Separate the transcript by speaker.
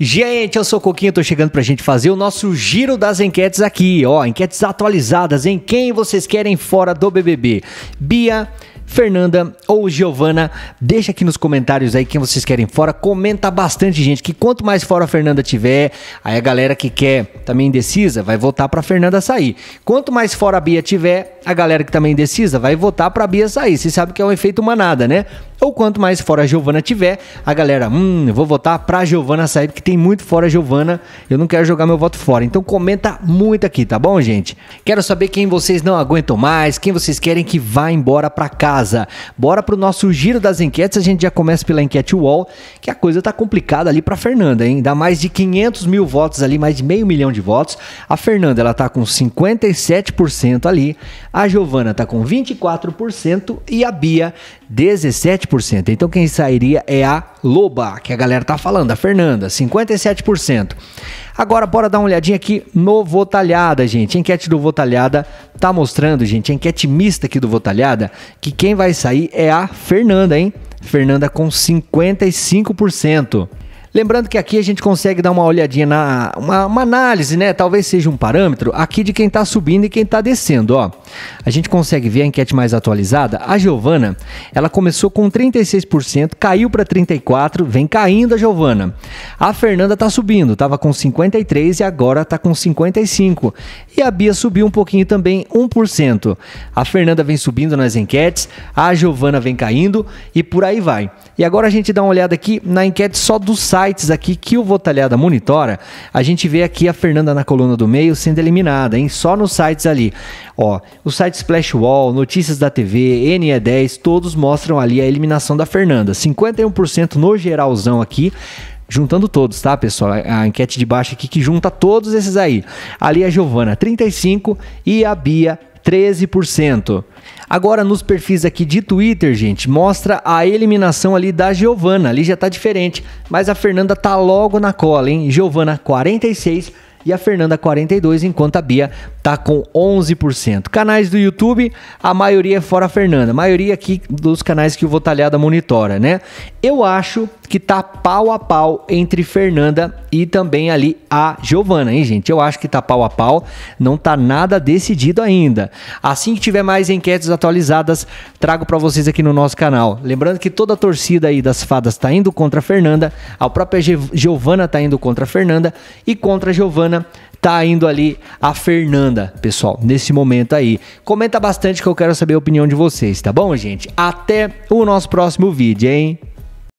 Speaker 1: Gente, eu sou o Coquinho, tô chegando pra gente fazer o nosso giro das enquetes aqui, ó, enquetes atualizadas em quem vocês querem fora do BBB. Bia, Fernanda ou Giovana. Deixa aqui nos comentários aí quem vocês querem fora. Comenta bastante, gente, que quanto mais fora a Fernanda tiver, aí a galera que quer também indecisa vai votar para Fernanda sair. Quanto mais fora a Bia tiver, a galera que também indecisa vai votar para Bia sair. Você sabe que é um efeito manada, né? Ou quanto mais fora a Giovana tiver, a galera, hum, eu vou votar pra Giovana sair, porque tem muito fora a Giovana, eu não quero jogar meu voto fora. Então comenta muito aqui, tá bom, gente? Quero saber quem vocês não aguentam mais, quem vocês querem que vá embora pra casa casa. Bora pro nosso giro das enquetes. A gente já começa pela enquete Wall, que a coisa tá complicada ali para Fernanda, hein? Dá mais de 500 mil votos ali, mais de meio milhão de votos. A Fernanda, ela tá com 57% ali. A Giovana tá com 24% e a Bia 17%. Então quem sairia é a Loba, que a galera tá falando, a Fernanda, 57%. Agora, bora dar uma olhadinha aqui no Votalhada, gente. A enquete do Votalhada tá mostrando, gente, a enquete mista aqui do Votalhada, que quem vai sair é a Fernanda, hein? Fernanda com 55%. Lembrando que aqui a gente consegue dar uma olhadinha na uma, uma análise, né? Talvez seja um parâmetro aqui de quem está subindo e quem está descendo, ó. A gente consegue ver a enquete mais atualizada. A Giovana, ela começou com 36%, caiu para 34, vem caindo a Giovana. A Fernanda tá subindo, tava com 53 e agora tá com 55. E a Bia subiu um pouquinho também, 1%. A Fernanda vem subindo nas enquetes, a Giovana vem caindo e por aí vai. E agora a gente dá uma olhada aqui na enquete só do site sites aqui que o Votalhada monitora, a gente vê aqui a Fernanda na coluna do meio sendo eliminada, hein? Só nos sites ali. Ó, o site Splash Wall, Notícias da TV, NE10, todos mostram ali a eliminação da Fernanda. 51% no geralzão aqui juntando todos, tá, pessoal? A enquete de baixo aqui que junta todos esses aí. Ali a é Giovana, 35 e a Bia, 13%. Agora, nos perfis aqui de Twitter, gente, mostra a eliminação ali da Giovana. Ali já tá diferente, mas a Fernanda tá logo na cola, hein? Giovana, 46% e a Fernanda 42, enquanto a Bia tá com 11%. Canais do YouTube, a maioria é fora a Fernanda, a maioria aqui dos canais que o Votalhada monitora, né? Eu acho que tá pau a pau entre Fernanda e também ali a Giovana, hein, gente? Eu acho que tá pau a pau, não tá nada decidido ainda. Assim que tiver mais enquetes atualizadas, trago para vocês aqui no nosso canal. Lembrando que toda a torcida aí das fadas tá indo contra a Fernanda, a própria Giovana tá indo contra a Fernanda e contra a Giovana tá indo ali a Fernanda, pessoal, nesse momento aí. Comenta bastante que eu quero saber a opinião de vocês, tá bom, gente? Até o nosso próximo vídeo, hein?